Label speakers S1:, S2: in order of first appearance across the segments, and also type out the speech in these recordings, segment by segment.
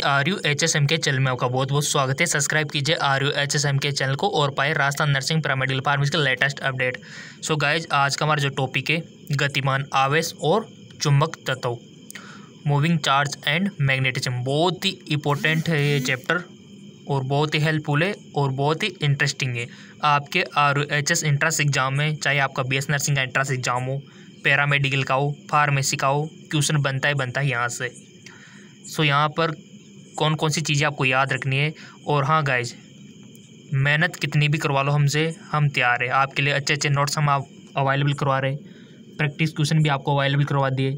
S1: तो R U H S M के channel में आपका बहुत बहुत स्वागत है सब्सक्राइब कीजिए R U H S M के चैनल को और पाए राजस्थान नर्सिंग पैरामेडिकल फार्मेसी का लेटेस्ट अपडेट सो गाइज आज का हमारा जो टॉपिक है गतिमान आवेश और चुंबक तत्व मूविंग चार्ज एंड मैग्नेटिज्म बहुत ही इंपॉर्टेंट है ये चैप्टर और बहुत ही हेल्पफुल है और बहुत ही इंटरेस्टिंग है आपके R U H S entrance exam में चाहे आपका बी एस नर्सिंग का एंट्रेंस एग्जाम हो पैरामेडिकल का हो फार्मेसी का हो क्वेश्चन बनता ही बनता है यहाँ से सो so, यहाँ पर कौन कौन सी चीज़ें आपको याद रखनी है और हाँ गाइज मेहनत कितनी भी करवा लो हमसे हम तैयार है आपके लिए अच्छे अच्छे नोट्स हम आप अवेलेबल करवा रहे हैं प्रैक्टिस क्वेश्चन भी आपको अवेलेबल करवा दिए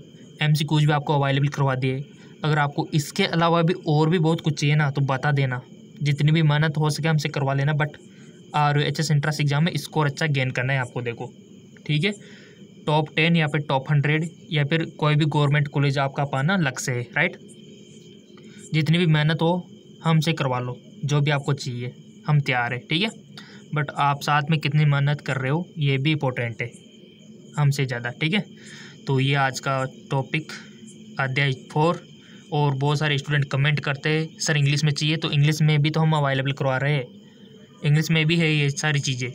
S1: एम सी भी आपको अवेलेबल करवा दिए अगर आपको इसके अलावा भी और भी बहुत कुछ चाहिए ना तो बता देना जितनी भी मेहनत हो सके हमसे करवा लेना but R H S entrance exam में स्कोर अच्छा गेन करना है आपको देखो ठीक है टॉप टेन या फिर टॉप हंड्रेड या फिर कोई भी गवर्नमेंट कॉलेज आपका पाना लक्ष्य है राइट जितनी भी मेहनत हो हमसे करवा लो जो भी आपको चाहिए हम तैयार हैं ठीक है बट आप साथ में कितनी मेहनत कर रहे हो ये भी इम्पोर्टेंट है हमसे ज़्यादा ठीक है तो ये आज का टॉपिक अध्याय फोर और बहुत सारे स्टूडेंट कमेंट करते हैं सर इंग्लिश में चाहिए तो इंग्लिश में भी तो हम अवेलेबल करवा रहे हैं इंग्लिश में भी है ये सारी चीज़ें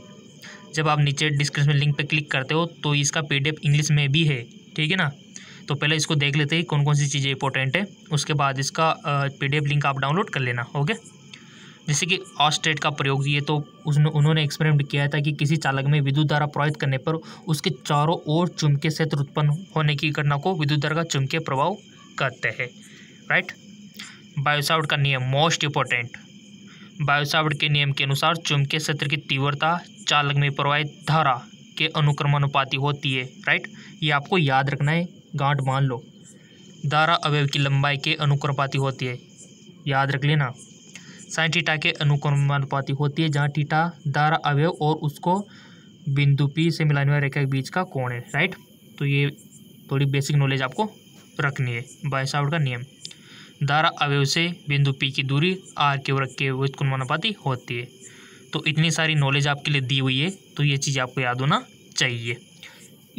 S1: जब आप नीचे डिस्क्रिप्शन लिंक पे क्लिक करते हो तो इसका पी इंग्लिश में भी है ठीक है ना तो पहले इसको देख लेते हैं कौन कौन सी चीज़ें इंपॉर्टेंट है उसके बाद इसका पी लिंक आप डाउनलोड कर लेना ओके जैसे कि ऑस्ट्रेट का प्रयोग ये तो उसने उन्होंने एक्सपेरिमेंट किया था कि किसी चालक में विद्युत धारा प्रवाहित करने पर उसके चारों ओर चुमके क्षेत्र उत्पन्न होने की घटना को विद्युत धारा का चुमके प्रभाव कहते हैं राइट बायोसाउट का नियम मोस्ट इंपॉर्टेंट बायोसाउट के नियम के अनुसार चुमके क्षेत्र की तीव्रता चालक में प्रवाहित धारा के अनुक्रमानुपाती होती है राइट ये आपको याद रखना है गांठ मान लो दारा अवयव की लंबाई के अनुक्रमपाती होती है याद रख लेना साइन टीटा के अनुक्रमानुपाती होती है जहाँ टीटा दारा अवयव और उसको बिंदु पी से मिलाने वाली रेखा के बीच का कोण है राइट तो ये थोड़ी बेसिक नॉलेज आपको रखनी है बायसावट का नियम दारा अवयव से बिंदु पी की दूरी आर के वर्ग के व्युत्कुमानुपाती होती है तो इतनी सारी नॉलेज आपके लिए दी हुई है तो ये चीज़ आपको याद होना चाहिए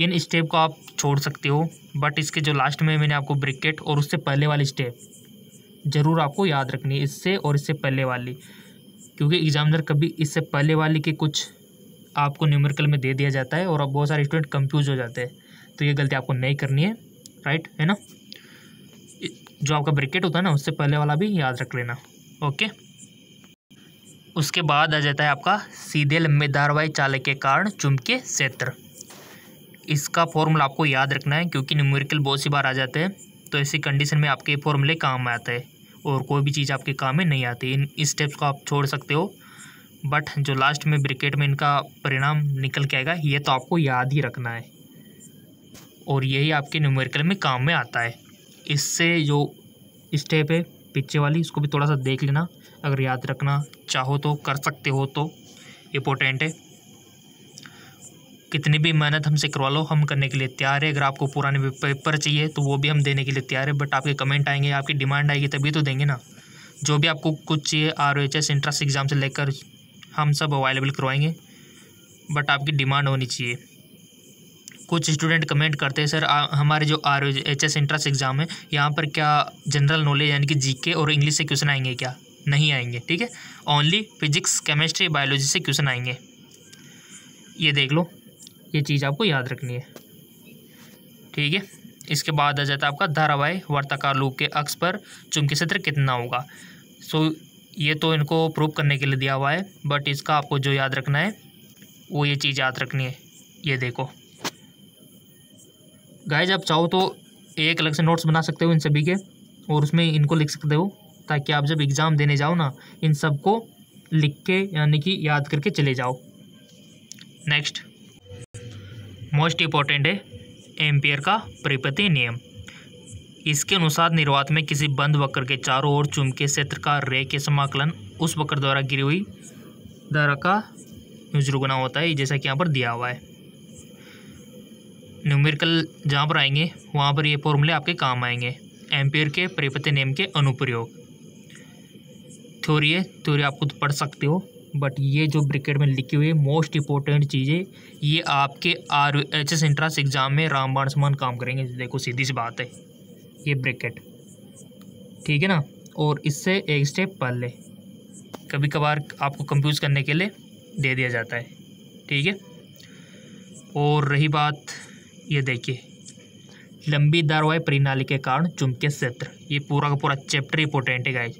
S1: इन स्टेप को आप छोड़ सकते हो बट इसके जो लास्ट में मैंने आपको ब्रिकेट और उससे पहले वाली स्टेप ज़रूर आपको याद रखनी है इससे और इससे पहले वाली क्योंकि एग्ज़ामिनर कभी इससे पहले वाली के कुछ आपको न्यूमेरिकल में दे दिया जाता है और अब बहुत सारे स्टूडेंट कंफ्यूज हो जाते हैं तो ये गलती आपको नहीं करनी है राइट है ना जो आपका ब्रिकेट होता है ना उससे पहले वाला भी याद रख लेना ओके उसके बाद आ जाता है आपका सीधे लंबे धारवाई चालक के कारण चुमके क्षेत्र इसका फॉर्मूला आपको याद रखना है क्योंकि न्यूमेरिकल बहुत सी बार आ जाते हैं तो ऐसी कंडीशन में आपके फॉर्मूले काम आते हैं और कोई भी चीज़ आपके काम में नहीं आती इन इस स्टेप्स को आप छोड़ सकते हो बट जो लास्ट में ब्रिकेट में इनका परिणाम निकल के आएगा ये तो आपको याद ही रखना है और यही आपके न्यूमेरिकल में काम में आता है इससे जो स्टेप है पीछे वाली इसको भी थोड़ा सा देख लेना अगर याद रखना चाहो तो कर सकते हो तो इम्पोर्टेंट है कितनी भी मेहनत हमसे करवा लो हम करने के लिए तैयार है अगर आपको पुराने पेपर चाहिए तो वो भी हम देने के लिए तैयार है बट आपके कमेंट आएंगे आपकी डिमांड आएगी तभी तो देंगे ना जो भी आपको कुछ चाहिए R O H S exam से लेकर हम सब अवेलेबल करवाएंगे बट आपकी डिमांड होनी चाहिए कुछ स्टूडेंट कमेंट करते हैं सर आ, हमारे जो R H S entrance exam है यहाँ पर क्या जनरल नॉलेज यानी कि जीके और इंग्लिश से क्वेश्चन आएंगे क्या नहीं आएंगे ठीक है ओनली फिजिक्स केमिस्ट्री बायोलॉजी से क्वेश्चन आएंगे ये देख लो ये चीज़ आपको याद रखनी है ठीक है इसके बाद आ जाता है आपका धारावाही वार्ताकार लूप के अक्ष पर चुंबकीय क्षेत्र कितना होगा सो ये तो इनको प्रूव करने के लिए दिया हुआ है बट इसका आपको जो याद रखना है वो ये चीज़ याद रखनी है ये देखो गाय आप चाहो तो एक अलग से नोट्स बना सकते हो इन सभी के और उसमें इनको लिख सकते हो ताकि आप जब एग्ज़ाम देने जाओ ना इन सबको लिख के यानी कि याद करके चले जाओ नेक्स्ट मोस्ट इम्पॉर्टेंट है एम्पियर का परिपति नियम इसके अनुसार निर्वात में किसी बंद वक्र के चारों ओर चुंबकीय क्षेत्र का रे के समाकलन उस वक्र द्वारा गिरी हुई धारा का जीरो होता है जैसा कि यहाँ पर दिया हुआ है न्यूमेरिकल जहाँ पर आएंगे वहाँ पर ये फॉर्मूले आपके काम आएंगे एम्पियर के परिपति नियम के अनुप्रयोग थ्योरी है थ्योरी आप खुद पढ़ सकते हो बट ये जो ब्रिकेट में लिखी हुई है मोस्ट इंपॉर्टेंट चीज़ें ये आपके R H S entrance exam में रामबाण समान काम करेंगे देखो सीधी सी बात है ये ब्रिकेट ठीक है ना और इससे एक स्टेप पहले कभी कभार आपको कंफ्यूज करने के लिए दे दिया जाता है ठीक है और रही बात ये देखिए लंबी दारवाई प्रणाली के कारण चुंबकीय क्षेत्र ये पूरा का पूरा चैप्टर इंपोर्टेंट है गाइज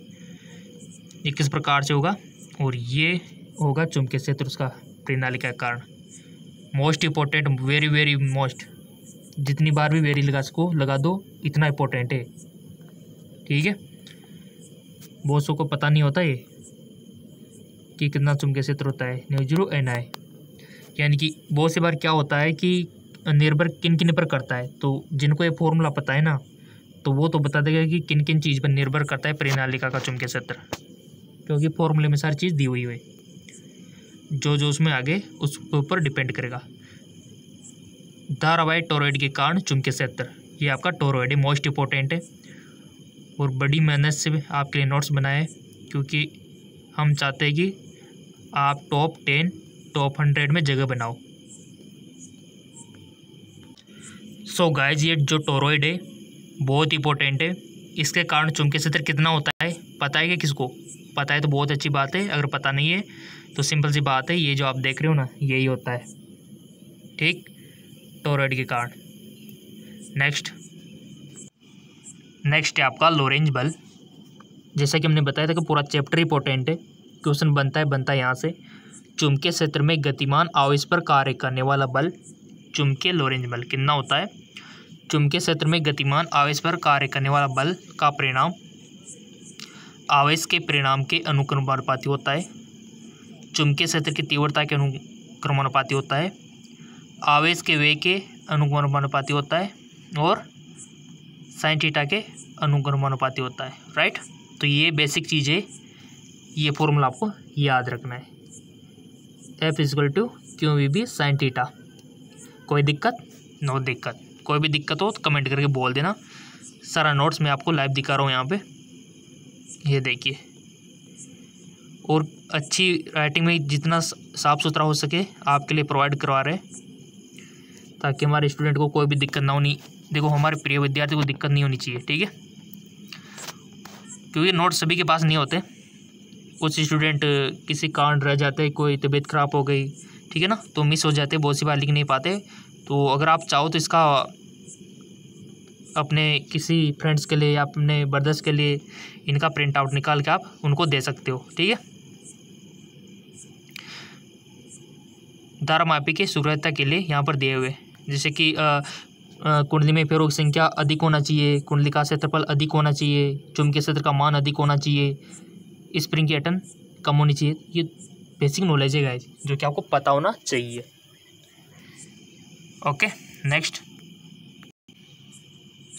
S1: ये किस प्रकार से होगा और ये होगा चुंबकीय क्षेत्र उसका प्रणाली का कारण most important very very most जितनी बार भी वेरी लगा सको लगा दो इतना इम्पोर्टेंट है ठीक है बहुत सो को पता नहीं होता ये कि कितना चुंबकीय क्षेत्र होता है न्यू जीरो एन आई यानी कि बहुत सी बार क्या होता है कि निर्भर किन किन पर करता है तो जिनको ये फॉर्मूला पता है ना तो वो तो बता देगा कि किन किन चीज़ पर निर्भर करता है प्रणालिका का चुंबकीय क्षेत्र क्योंकि फॉर्मूले में सारी चीज़ दी हुई है जो जो उसमें आगे उस ऊपर डिपेंड करेगा धारावाहिक टोरॉइड के कारण चुमके सत्तर ये आपका टोरॉइड है मोस्ट इंपॉर्टेंट है और बड़ी मेहनत से आपके लिए नोट्स बनाए क्योंकि हम चाहते हैं कि आप टॉप टेन टॉप हंड्रेड में जगह बनाओ सो so गाइज ये जो टोरॉइड है बहुत इंपॉर्टेंट है इसके कारण चुमके से कितना होता है पता है कि किसको पता है तो बहुत अच्छी बात है अगर पता नहीं है तो सिंपल सी बात है ये जो आप देख रहे हो ना यही होता है ठीक टोरेड के कारण नेक्स्ट नेक्स्ट है आपका लोरेंज बल जैसा कि हमने बताया था कि पूरा चैप्टर इंपॉर्टेंट है क्वेश्चन बनता है बनता है यहाँ से चुमके क्षेत्र में गतिमान आवेश पर कार्य करने वाला बल चुमके लोरेंज बल कितना होता है चुमके क्षेत्र में गतिमान आवेश पर कार्य करने वाला बल का परिणाम आवेश के परिणाम के अनुक्रमानुपाती होता है चुंबकीय क्षेत्र की तीव्रता के अनुक्रमानुपाती होता है आवेश के वे के अनुक्रमानुपाती होता है और साइन थीटा के अनुक्रमानुपाती होता है राइट तो ये बेसिक चीज़ है ये फॉर्मूला आपको याद रखना है F equal two Q V B sine theta कोई दिक्कत नो दिक्कत कोई भी दिक्कत हो तो कमेंट करके बोल देना सारा नोट्स मैं आपको लाइव दिखा रहा हूँ यहाँ पर ये देखिए और अच्छी राइटिंग में जितना साफ़ सुथरा हो सके आपके लिए प्रोवाइड करवा रहे ताकि हमारे स्टूडेंट को कोई भी दिक्कत ना होनी देखो हमारे प्रिय विद्यार्थी को दिक्कत नहीं होनी चाहिए ठीक है क्योंकि नोट सभी के पास नहीं होते कुछ स्टूडेंट किसी कारण रह जाते कोई तबीयत खराब हो गई ठीक है ना तो मिस हो जाते बहुत सी बार लिख नहीं पाते तो अगर आप चाहो तो इसका अपने किसी फ्रेंड्स के लिए या अपने ब्रदर्स के लिए इनका प्रिंट आउट निकाल के आप उनको दे सकते हो ठीक है दारामापी की सुग्रहता के लिए यहाँ पर दिए हुए जैसे कि कुंडली में फेरों की संख्या अधिक होना चाहिए कुंडली का क्षेत्रफल अधिक होना चाहिए चुंबकीय क्षेत्र का मान अधिक होना चाहिए स्प्रिंग की अटन कम होनी चाहिए ये बेसिक नॉलेज है जो कि आपको पता होना चाहिए okay next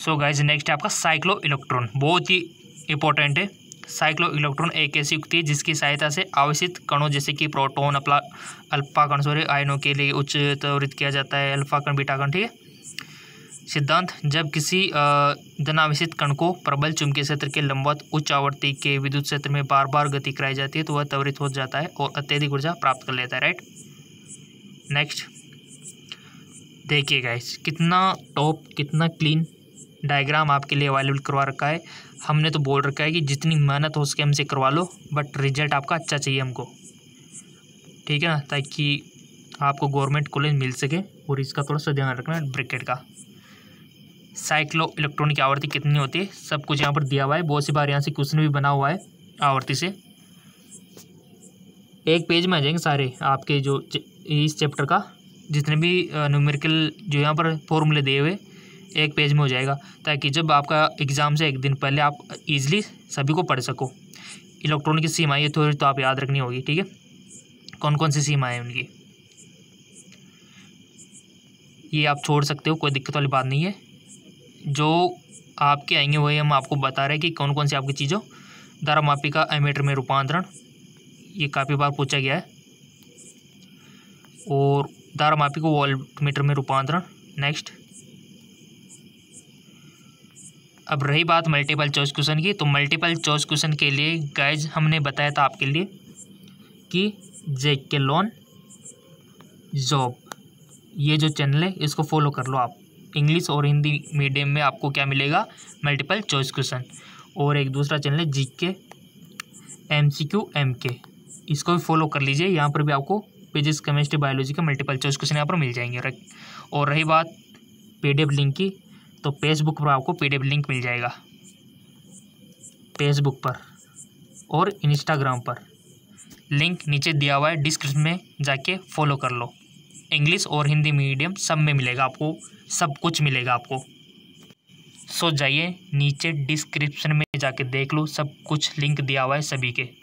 S1: so guys next है आपका साइक्लो इलेक्ट्रॉन बहुत ही इंपॉर्टेंट है साइक्लो इलेक्ट्रॉन एक ऐसी युक्ति है जिसकी सहायता से आवश्यक कणों जैसे कि प्रोटोन अपला अल्फा कण सॉरी आयनों के लिए उच्च त्वरित किया जाता है अल्फा कण बीटा कण ठीक है सिद्धांत जब किसी धनावेश कण को प्रबल चुंबकीय क्षेत्र के लंबवत उच्च आवृत्ति के विद्युत क्षेत्र में बार बार गति कराई जाती है तो वह त्वरित हो जाता है और अत्यधिक ऊर्जा प्राप्त कर लेता है राइट नेक्स्ट देखिए गाइस कितना टॉप कितना क्लीन डायग्राम आपके लिए अवेलेबल करवा रखा है हमने तो बोल रखा है कि जितनी मेहनत हो सके हमसे करवा लो बट रिजल्ट आपका अच्छा चाहिए हमको ठीक है ना ताकि आपको गवर्नमेंट कॉलेज मिल सके और इसका थोड़ा सा ध्यान रखना ब्रिकेट का साइक्लो इलेक्ट्रॉनिक आवृत्ति कितनी होती है सब कुछ यहाँ पर दिया हुआ है बहुत सी बार यहाँ से क्वेश्चन भी बना हुआ है आवृत्ति से एक पेज में आ जाएंगे सारे आपके जो इस चैप्टर का जितने भी न्यूमेरिकल जो यहाँ पर फॉर्मूले दिए हुए एक पेज में हो जाएगा ताकि जब आपका एग्ज़ाम से एक दिन पहले आप ईजिली सभी को पढ़ सको इलेक्ट्रॉनिक सीमाएँ थोड़ी तो आप याद रखनी होगी ठीक है कौन कौन सी सीमाएँ उनकी ये आप छोड़ सकते हो कोई दिक्कत वाली बात नहीं है जो आपके आएंगे वही हम आपको बता रहे हैं कि कौन कौन सी आपकी चीज़ों दारा मापी का एमीटर में रूपांतरण ये काफ़ी बार पूछा गया है और दारा मापी को वॉल्ट मीटर में रूपांतरण नेक्स्ट अब रही बात मल्टीपल चॉइस क्वेश्चन की तो मल्टीपल चॉइस क्वेश्चन के लिए गाइज हमने बताया था आपके लिए कि जेक के लोन जॉब ये जो चैनल है इसको फॉलो कर लो आप इंग्लिश और हिंदी मीडियम में आपको क्या मिलेगा मल्टीपल चॉइस क्वेश्चन और एक दूसरा चैनल है जी के एम सी क्यू एम के इसको भी फॉलो कर लीजिए यहाँ पर भी आपको फिजिक्स केमिस्ट्री बायोलॉजी के मल्टीपल चॉइस क्वेश्चन यहाँ पर मिल जाएंगे और रही बात पी लिंक की तो फेसबुक पर आपको पी लिंक मिल जाएगा फेसबुक पर और इंस्टाग्राम पर लिंक नीचे दिया हुआ है डिस्क्रिप्शन में जाके फॉलो कर लो इंग्लिश और हिंदी मीडियम सब में मिलेगा आपको सब कुछ मिलेगा आपको सो जाइए नीचे डिस्क्रिप्शन में जाके देख लो सब कुछ लिंक दिया हुआ है सभी के